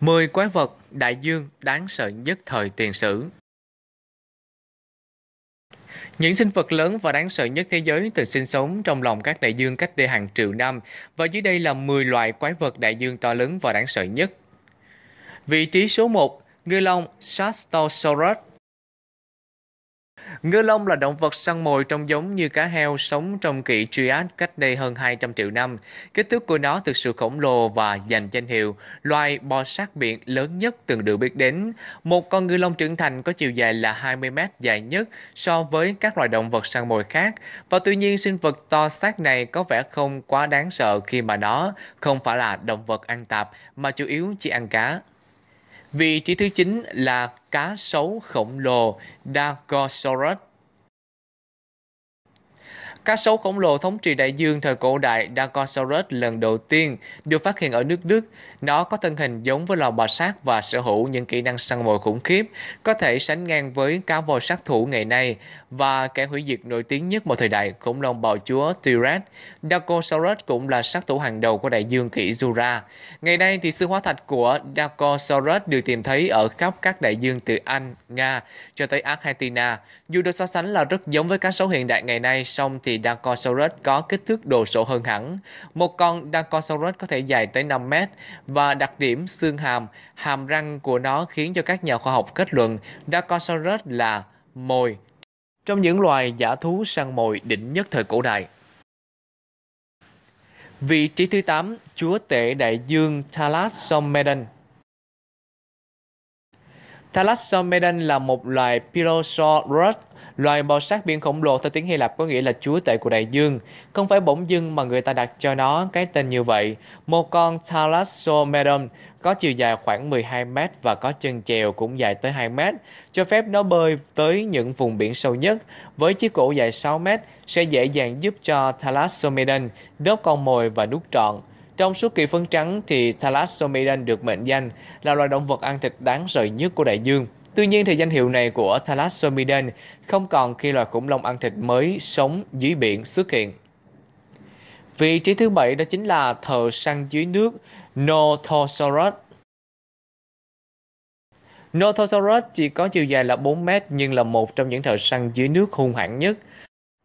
10 quái vật đại dương đáng sợ nhất thời tiền sử. Những sinh vật lớn và đáng sợ nhất thế giới từng sinh sống trong lòng các đại dương cách đây hàng triệu năm và dưới đây là 10 loại quái vật đại dương to lớn và đáng sợ nhất. Vị trí số 1, ngư long Shastosaurus Ngư long là động vật săn mồi trông giống như cá heo sống trong kỷ Trias cách đây hơn 200 triệu năm. Kích thước của nó thực sự khổng lồ và giành danh hiệu loài bò sát biển lớn nhất từng được biết đến. Một con ngư long trưởng thành có chiều dài là 20 mét dài nhất so với các loài động vật săn mồi khác. Và tuy nhiên sinh vật to xác này có vẻ không quá đáng sợ khi mà nó không phải là động vật ăn tạp mà chủ yếu chỉ ăn cá. Vị trí thứ 9 là cá sấu khổng lồ Dagosaurus Cá sấu khổng lồ thống trị đại dương thời cổ đại Dagosaurus lần đầu tiên được phát hiện ở nước Đức. Nó có thân hình giống với lò bò sát và sở hữu những kỹ năng săn mồi khủng khiếp, có thể sánh ngang với cá voi sát thủ ngày nay và kẻ hủy diệt nổi tiếng nhất một thời đại khủng long bò chúa T-Rex. Dagosaurus cũng là sát thủ hàng đầu của đại dương kỷ Jura. Ngày nay thì xương hóa thạch của Dagosaurus được tìm thấy ở khắp các đại dương từ Anh, Nga cho tới Argentina. Dù được so sánh là rất giống với cá sấu hiện đại ngày nay, song thì thì Dacosaurus có kích thước đồ sộ hơn hẳn. Một con Dacosaurus có thể dài tới 5 mét và đặc điểm xương hàm, hàm răng của nó khiến cho các nhà khoa học kết luận Dacosaurus là mồi trong những loài giả thú săn mồi đỉnh nhất thời cổ đại. Vị trí thứ 8, chúa tể đại dương Thalassomedon Thalassomedon là một loài Pyrosaurus, loài bò sát biển khổng lồ theo tiếng Hy Lạp có nghĩa là chúa tể của đại dương. Không phải bỗng dưng mà người ta đặt cho nó cái tên như vậy. Một con Thalassomedon có chiều dài khoảng 12 mét và có chân chèo cũng dài tới 2 mét, cho phép nó bơi tới những vùng biển sâu nhất. Với chiếc cổ dài 6 mét, sẽ dễ dàng giúp cho Thalassomedon đốt con mồi và nuốt trọn. Trong suốt kỳ phân trắng thì Thalassomedon được mệnh danh là loài động vật ăn thịt đáng sợ nhất của đại dương. Tuy nhiên thì danh hiệu này của Thalassomedon không còn khi loài khủng long ăn thịt mới sống dưới biển xuất hiện. Vị trí thứ bảy đó chính là thợ săn dưới nước Nothosaurus. Nothosaurus chỉ có chiều dài là 4 mét nhưng là một trong những thợ săn dưới nước hung hãn nhất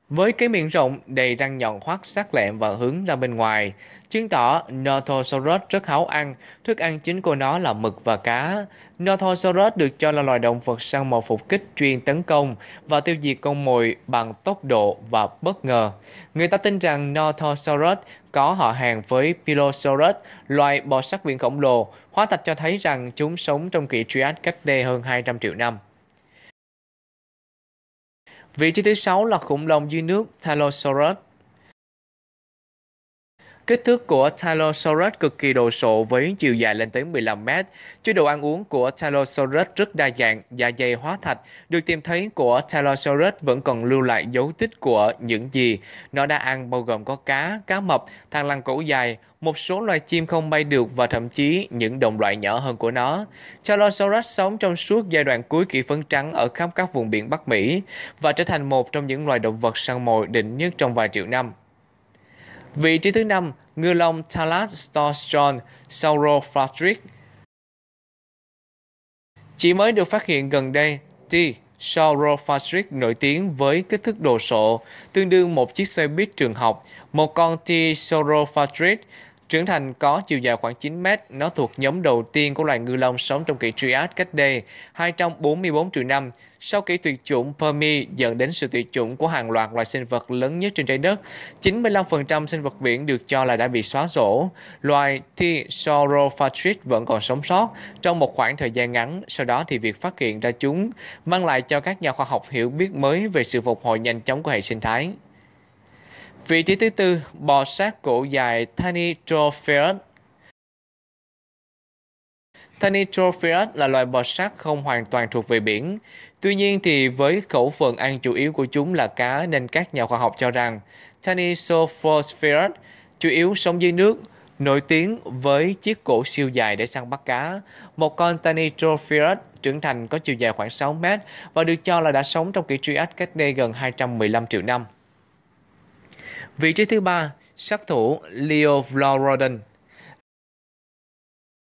với cái miệng rộng đầy răng nhọn hoắt sắc lẹm và hướng ra bên ngoài, chứng tỏ Nothosaurus rất háo ăn, thức ăn chính của nó là mực và cá. Nothosaurus được cho là loài động vật săn mồi phục kích chuyên tấn công và tiêu diệt con mồi bằng tốc độ và bất ngờ. Người ta tin rằng Nothosaurus có họ hàng với Pilosaurus, loài bò sát biển khổng lồ, hóa thạch cho thấy rằng chúng sống trong kỷ Trias cách đây hơn 200 triệu năm. Vị trí thứ 6 là khủng long dưới nước Thylosaurus. Kích thước của Tyrannosaurus cực kỳ đồ sộ với chiều dài lên tới 15 mét. Chế độ ăn uống của Tyrannosaurus rất đa dạng, dạ dày hóa thạch. Được tìm thấy của Tyrannosaurus vẫn còn lưu lại dấu tích của những gì nó đã ăn bao gồm có cá, cá mập, thằn lằn cổ dài, một số loài chim không bay được và thậm chí những đồng loại nhỏ hơn của nó. Tyrannosaurus sống trong suốt giai đoạn cuối kỷ phấn trắng ở khắp các vùng biển Bắc Mỹ và trở thành một trong những loài động vật săn mồi đỉnh nhất trong vài triệu năm. Vị trí thứ năm ngư long Talat Storstron Saurophatric. Chỉ mới được phát hiện gần đây, T. Saurophatric nổi tiếng với kích thước đồ sộ, tương đương một chiếc xe buýt trường học. Một con T. Saurophatric Trưởng thành có chiều dài khoảng 9 mét, nó thuộc nhóm đầu tiên của loài ngư long sống trong kỷ Trias cách đây 244 triệu năm. Sau kỷ tuyệt chủng Permi dẫn đến sự tuyệt chủng của hàng loạt loài sinh vật lớn nhất trên trái đất, 95% sinh vật biển được cho là đã bị xóa sổ. Loài Thesaurofatris vẫn còn sống sót trong một khoảng thời gian ngắn, sau đó thì việc phát hiện ra chúng mang lại cho các nhà khoa học hiểu biết mới về sự phục hồi nhanh chóng của hệ sinh thái. Vị trí thứ tư, bò sát cổ dài Thanitophorus. Thanitophorus là loài bò sát không hoàn toàn thuộc về biển. Tuy nhiên thì với khẩu phần ăn chủ yếu của chúng là cá nên các nhà khoa học cho rằng Thanitophorus chủ yếu sống dưới nước, nổi tiếng với chiếc cổ siêu dài để săn bắt cá. Một con Thanitophorus trưởng thành có chiều dài khoảng 6 mét và được cho là đã sống trong kỷ truy ách cách đây gần 215 triệu năm. Vị trí thứ ba, sát thủ Leo Vloroden.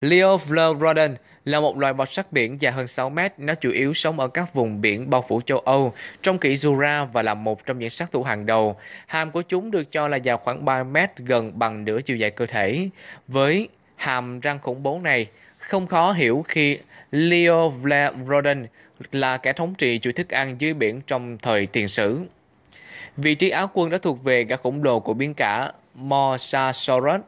Leo Vloroden là một loài bọt sắc biển dài hơn 6 mét. Nó chủ yếu sống ở các vùng biển bao phủ châu Âu, trong kỷ Jura và là một trong những sát thủ hàng đầu. Hàm của chúng được cho là dài khoảng 3 mét, gần bằng nửa chiều dài cơ thể. Với hàm răng khủng bố này, không khó hiểu khi Leo Vloroden là kẻ thống trị chuỗi thức ăn dưới biển trong thời tiền sử. Vị trí áo quân đã thuộc về gã khổng lồ của biến cả Mosasaurus.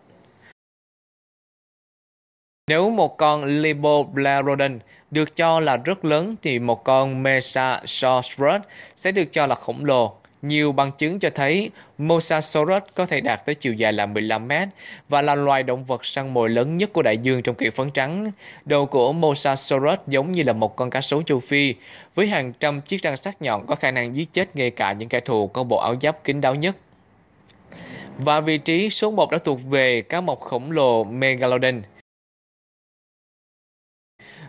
Nếu một con Liboblarodon được cho là rất lớn thì một con Mesasaurus sẽ được cho là khổng lồ nhiều bằng chứng cho thấy Mosasaurus có thể đạt tới chiều dài là 15 mét và là loài động vật săn mồi lớn nhất của đại dương trong kỷ phấn trắng. Đầu của Mosasaurus giống như là một con cá sấu châu Phi, với hàng trăm chiếc răng sắc nhọn có khả năng giết chết ngay cả những kẻ thù có bộ áo giáp kín đáo nhất. Và vị trí số 1 đã thuộc về cá mập khổng lồ Megalodon.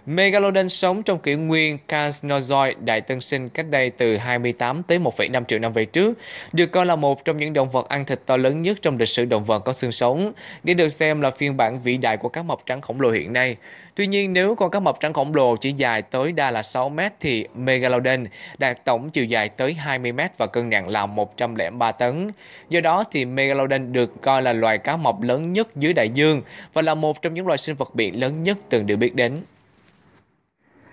Megalodon sống trong kỷ nguyên Carnozoid đại tân sinh cách đây từ 28 tới 1,5 triệu năm về trước, được coi là một trong những động vật ăn thịt to lớn nhất trong lịch sử động vật có xương sống, để được xem là phiên bản vĩ đại của cá mập trắng khổng lồ hiện nay. Tuy nhiên, nếu con cá mập trắng khổng lồ chỉ dài tối đa là 6 mét thì Megalodon đạt tổng chiều dài tới 20 mét và cân nặng là 103 tấn. Do đó thì Megalodon được coi là loài cá mập lớn nhất dưới đại dương và là một trong những loài sinh vật biển lớn nhất từng được biết đến.